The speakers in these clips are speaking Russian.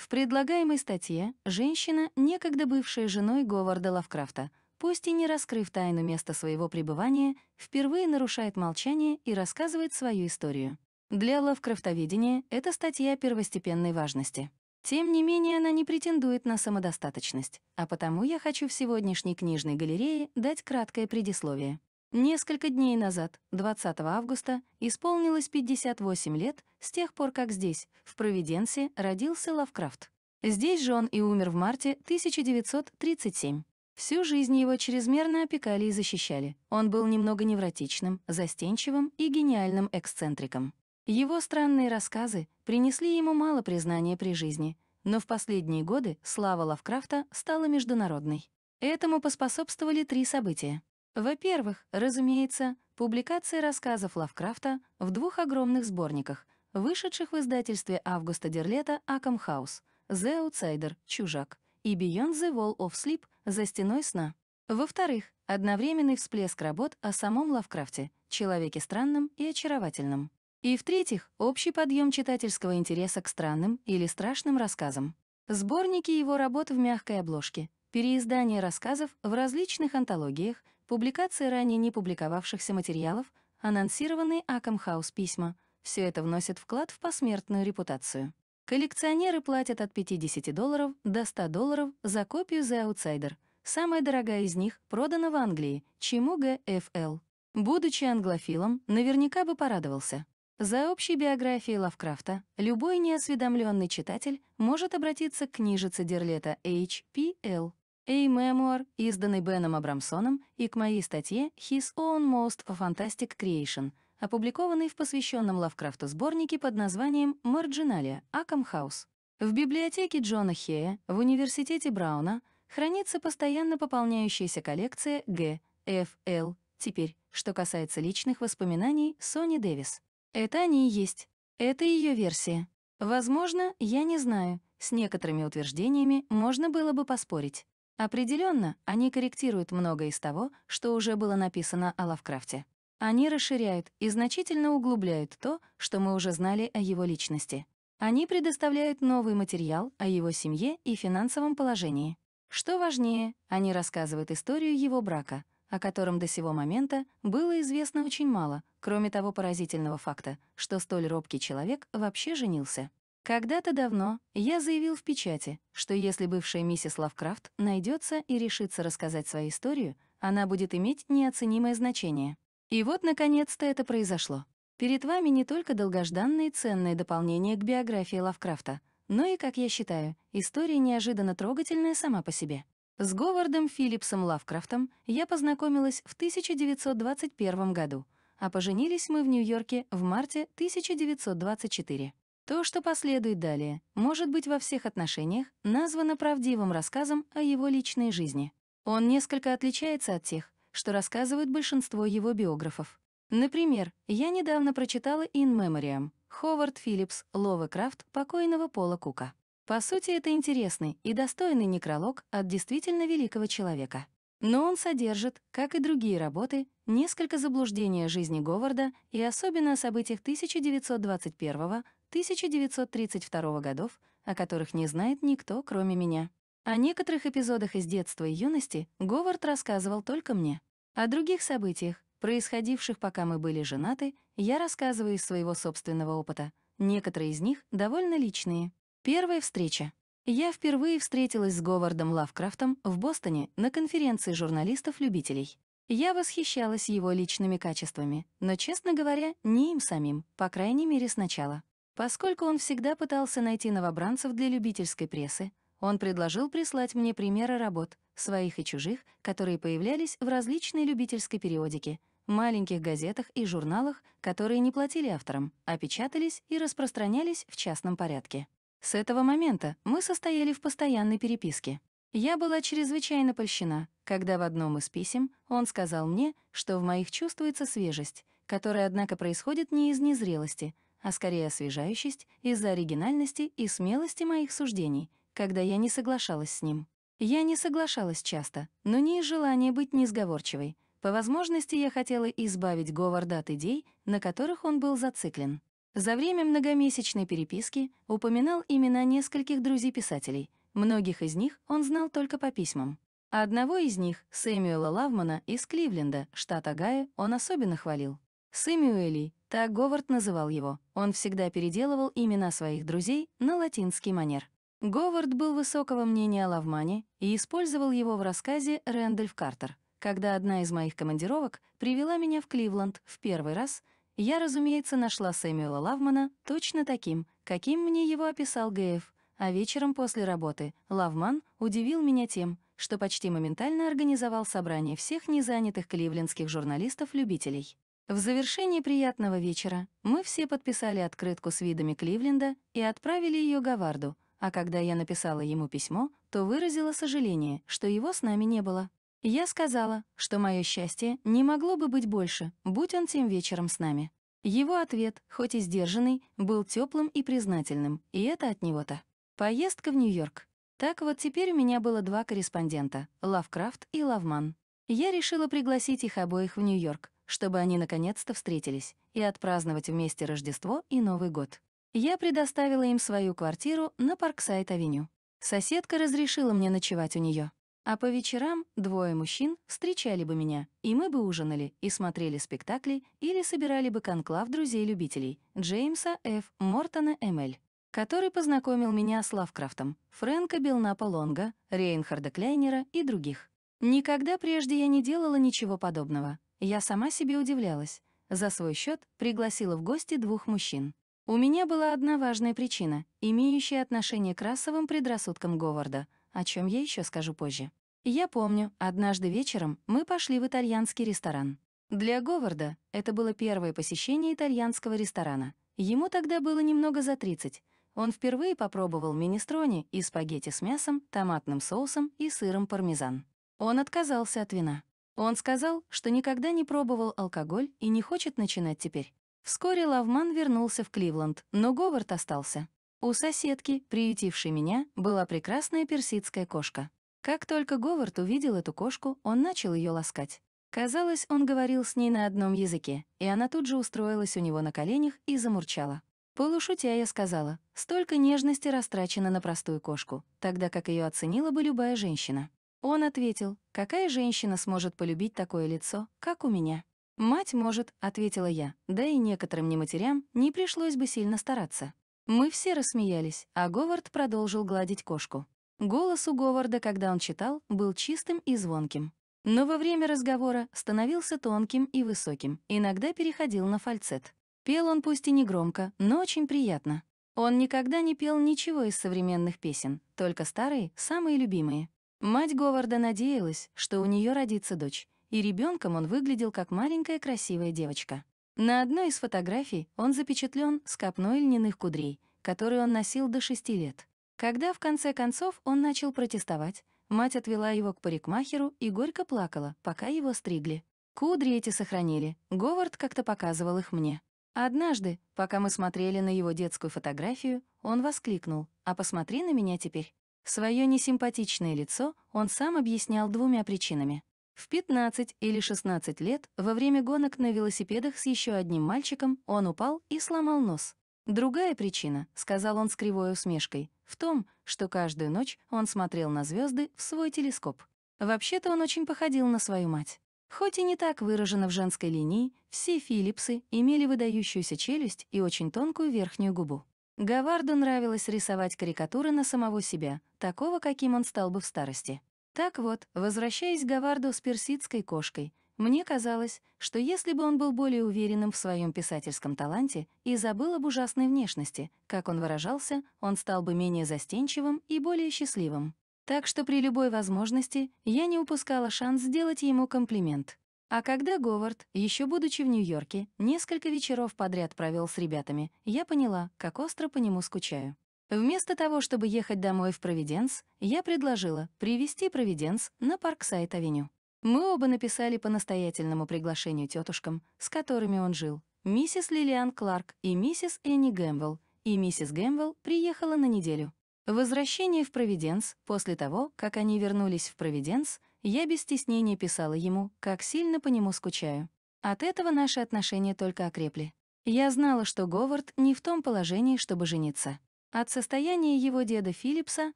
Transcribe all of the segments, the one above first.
В предлагаемой статье женщина, некогда бывшая женой Говарда Лавкрафта, пусть и не раскрыв тайну места своего пребывания, впервые нарушает молчание и рассказывает свою историю. Для лавкрафтоведения эта статья первостепенной важности. Тем не менее, она не претендует на самодостаточность, а потому я хочу в сегодняшней книжной галерее дать краткое предисловие. Несколько дней назад, 20 августа, исполнилось 58 лет с тех пор, как здесь, в Провиденсе, родился Лавкрафт. Здесь же он и умер в марте 1937. Всю жизнь его чрезмерно опекали и защищали. Он был немного невротичным, застенчивым и гениальным эксцентриком. Его странные рассказы принесли ему мало признания при жизни, но в последние годы слава Лавкрафта стала международной. Этому поспособствовали три события. Во-первых, разумеется, публикация рассказов Лавкрафта в двух огромных сборниках, вышедших в издательстве Августа Дерлета «Акамхаус», «The Outsider» — «Чужак» и «Beyond the Wall of Sleep» — «За стеной сна». Во-вторых, одновременный всплеск работ о самом Лавкрафте, человеке странном и очаровательном. И в-третьих, общий подъем читательского интереса к странным или страшным рассказам. Сборники его работ в мягкой обложке, переиздание рассказов в различных антологиях, публикации ранее не публиковавшихся материалов, анонсированные Аком Хаус письма — все это вносит вклад в посмертную репутацию. Коллекционеры платят от 50 долларов до 100 долларов за копию The Outsider. Самая дорогая из них продана в Англии, чему ГФЛ. Будучи англофилом, наверняка бы порадовался. За общей биографией Лавкрафта любой неосведомленный читатель может обратиться к книжице Дерлета H.P.L. A Memoir, изданный Беном Абрамсоном, и к моей статье «His Own Most Fantastic Creation», опубликованной в посвященном Лавкрафту сборнике под названием Marginalia: Аком Хаус». В библиотеке Джона Хея в университете Брауна хранится постоянно пополняющаяся коллекция Г. Ф. Л. Теперь, что касается личных воспоминаний Сони Дэвис. Это они и есть. Это ее версия. Возможно, я не знаю, с некоторыми утверждениями можно было бы поспорить. Определенно, они корректируют многое из того, что уже было написано о Лавкрафте. Они расширяют и значительно углубляют то, что мы уже знали о его личности. Они предоставляют новый материал о его семье и финансовом положении. Что важнее, они рассказывают историю его брака, о котором до сего момента было известно очень мало, кроме того поразительного факта, что столь робкий человек вообще женился. Когда-то давно я заявил в печати, что если бывшая миссис Лавкрафт найдется и решится рассказать свою историю, она будет иметь неоценимое значение. И вот, наконец-то, это произошло. Перед вами не только долгожданное и ценные дополнения к биографии Лавкрафта, но и, как я считаю, история неожиданно трогательная сама по себе. С Говардом Филлипсом Лавкрафтом я познакомилась в 1921 году, а поженились мы в Нью-Йорке в марте 1924. То, что последует далее, может быть во всех отношениях названо правдивым рассказом о его личной жизни. Он несколько отличается от тех, что рассказывают большинство его биографов. Например, я недавно прочитала «In Memoriam» Ховард Филлипс Лове Крафт покойного Пола Кука. По сути, это интересный и достойный некролог от действительно великого человека. Но он содержит, как и другие работы, несколько заблуждений о жизни Говарда и особенно о событиях 1921 года. 1932 годов, о которых не знает никто, кроме меня. О некоторых эпизодах из детства и юности Говард рассказывал только мне. О других событиях, происходивших, пока мы были женаты, я рассказываю из своего собственного опыта. Некоторые из них довольно личные. Первая встреча. Я впервые встретилась с Говардом Лавкрафтом в Бостоне на конференции журналистов-любителей. Я восхищалась его личными качествами, но, честно говоря, не им самим, по крайней мере, сначала. Поскольку он всегда пытался найти новобранцев для любительской прессы, он предложил прислать мне примеры работ, своих и чужих, которые появлялись в различной любительской периодике, маленьких газетах и журналах, которые не платили авторам, а печатались и распространялись в частном порядке. С этого момента мы состояли в постоянной переписке. Я была чрезвычайно польщена, когда в одном из писем он сказал мне, что в моих чувствуется свежесть, которая, однако, происходит не из незрелости — а скорее освежающесть из-за оригинальности и смелости моих суждений, когда я не соглашалась с ним. Я не соглашалась часто, но не из желания быть несговорчивой. По возможности я хотела избавить Говарда от идей, на которых он был зациклен. За время многомесячной переписки упоминал имена нескольких друзей-писателей. Многих из них он знал только по письмам. одного из них, Сэмюэла Лавмана из Кливленда, штат Огайо, он особенно хвалил. Сэмюэли так Говард называл его. Он всегда переделывал имена своих друзей на латинский манер. Говард был высокого мнения о Лавмане и использовал его в рассказе «Рэндольф Картер». Когда одна из моих командировок привела меня в Кливленд в первый раз, я, разумеется, нашла Сэмюэла Лавмана точно таким, каким мне его описал Геев, а вечером после работы Лавман удивил меня тем, что почти моментально организовал собрание всех незанятых кливлендских журналистов-любителей. В завершении приятного вечера мы все подписали открытку с видами Кливленда и отправили ее Гаварду, а когда я написала ему письмо, то выразила сожаление, что его с нами не было. Я сказала, что мое счастье не могло бы быть больше, будь он тем вечером с нами. Его ответ, хоть и сдержанный, был теплым и признательным, и это от него-то. Поездка в Нью-Йорк. Так вот теперь у меня было два корреспондента — Лавкрафт и Лавман. Я решила пригласить их обоих в Нью-Йорк, чтобы они наконец-то встретились и отпраздновать вместе Рождество и Новый год. Я предоставила им свою квартиру на Парксайд-авеню. Соседка разрешила мне ночевать у нее. А по вечерам двое мужчин встречали бы меня, и мы бы ужинали и смотрели спектакли или собирали бы конклав друзей-любителей Джеймса Ф. Мортона Эмель, который познакомил меня с Лавкрафтом, Фрэнка Белнапа Лонга, Рейнхарда Кляйнера и других. Никогда прежде я не делала ничего подобного, я сама себе удивлялась. За свой счет пригласила в гости двух мужчин. У меня была одна важная причина, имеющая отношение к расовым предрассудкам Говарда, о чем я еще скажу позже. Я помню, однажды вечером мы пошли в итальянский ресторан. Для Говарда это было первое посещение итальянского ресторана. Ему тогда было немного за 30. Он впервые попробовал минестрони и спагетти с мясом, томатным соусом и сыром пармезан. Он отказался от вина. Он сказал, что никогда не пробовал алкоголь и не хочет начинать теперь. Вскоре Лавман вернулся в Кливленд, но Говард остался. У соседки, приютившей меня, была прекрасная персидская кошка. Как только Говард увидел эту кошку, он начал ее ласкать. Казалось, он говорил с ней на одном языке, и она тут же устроилась у него на коленях и замурчала. Полушутя я сказала, столько нежности растрачено на простую кошку, тогда как ее оценила бы любая женщина. Он ответил, «Какая женщина сможет полюбить такое лицо, как у меня?» «Мать может», — ответила я, «да и некоторым нематерям не пришлось бы сильно стараться». Мы все рассмеялись, а Говард продолжил гладить кошку. Голос у Говарда, когда он читал, был чистым и звонким. Но во время разговора становился тонким и высоким, иногда переходил на фальцет. Пел он пусть и не громко, но очень приятно. Он никогда не пел ничего из современных песен, только старые, самые любимые. Мать Говарда надеялась, что у нее родится дочь, и ребенком он выглядел как маленькая красивая девочка. На одной из фотографий он запечатлен с копной льняных кудрей, которые он носил до шести лет. Когда в конце концов он начал протестовать, мать отвела его к парикмахеру и горько плакала, пока его стригли. Кудри эти сохранили, Говард как-то показывал их мне. Однажды, пока мы смотрели на его детскую фотографию, он воскликнул «А посмотри на меня теперь». Своё несимпатичное лицо он сам объяснял двумя причинами. В 15 или 16 лет, во время гонок на велосипедах с еще одним мальчиком, он упал и сломал нос. «Другая причина», — сказал он с кривой усмешкой, — «в том, что каждую ночь он смотрел на звезды в свой телескоп. Вообще-то он очень походил на свою мать. Хоть и не так выражено в женской линии, все филипсы имели выдающуюся челюсть и очень тонкую верхнюю губу. Гаварду нравилось рисовать карикатуры на самого себя, такого, каким он стал бы в старости. Так вот, возвращаясь к Гаварду с персидской кошкой, мне казалось, что если бы он был более уверенным в своем писательском таланте и забыл об ужасной внешности, как он выражался, он стал бы менее застенчивым и более счастливым. Так что при любой возможности я не упускала шанс сделать ему комплимент. А когда Говард, еще будучи в Нью-Йорке, несколько вечеров подряд провел с ребятами, я поняла, как остро по нему скучаю. Вместо того, чтобы ехать домой в Провиденс, я предложила привезти Провиденс на Парксайд-авеню. Мы оба написали по настоятельному приглашению тетушкам, с которыми он жил, миссис Лилиан Кларк и миссис Энни Гэмвелл, и миссис Гэмвелл приехала на неделю. Возвращение в Провиденс, после того, как они вернулись в Провиденс, я без стеснения писала ему, как сильно по нему скучаю. От этого наши отношения только окрепли. Я знала, что Говард не в том положении, чтобы жениться. От состояния его деда Филлипса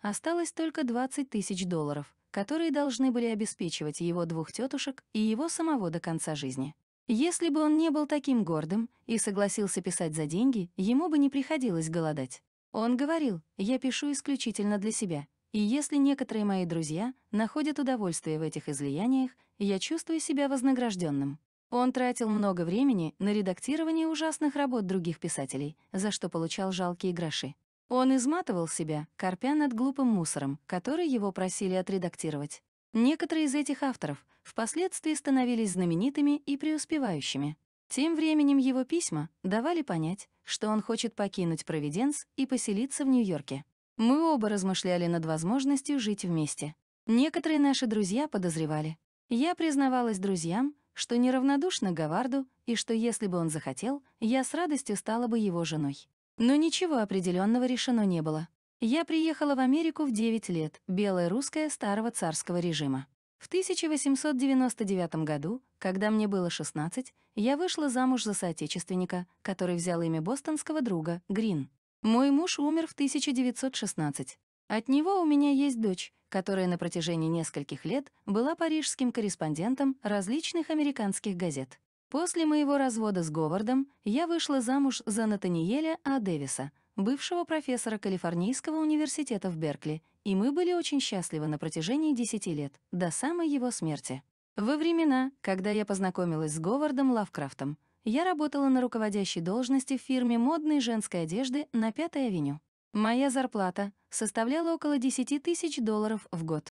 осталось только 20 тысяч долларов, которые должны были обеспечивать его двух тетушек и его самого до конца жизни. Если бы он не был таким гордым и согласился писать за деньги, ему бы не приходилось голодать. Он говорил, я пишу исключительно для себя. И если некоторые мои друзья находят удовольствие в этих излияниях, я чувствую себя вознагражденным. Он тратил много времени на редактирование ужасных работ других писателей, за что получал жалкие гроши. Он изматывал себя, корпя над глупым мусором, который его просили отредактировать. Некоторые из этих авторов впоследствии становились знаменитыми и преуспевающими. Тем временем его письма давали понять, что он хочет покинуть Провиденс и поселиться в Нью-Йорке. Мы оба размышляли над возможностью жить вместе. Некоторые наши друзья подозревали. Я признавалась друзьям, что неравнодушна Гаварду и что если бы он захотел, я с радостью стала бы его женой. Но ничего определенного решено не было. Я приехала в Америку в 9 лет, белая русская старого царского режима. В 1899 году, когда мне было 16, я вышла замуж за соотечественника, который взял имя бостонского друга, Грин. Мой муж умер в 1916. От него у меня есть дочь, которая на протяжении нескольких лет была парижским корреспондентом различных американских газет. После моего развода с Говардом я вышла замуж за Натаниеля А. Дэвиса, бывшего профессора Калифорнийского университета в Беркли, и мы были очень счастливы на протяжении 10 лет, до самой его смерти. Во времена, когда я познакомилась с Говардом Лавкрафтом, я работала на руководящей должности в фирме модной женской одежды на Пятой авеню. Моя зарплата составляла около 10 тысяч долларов в год.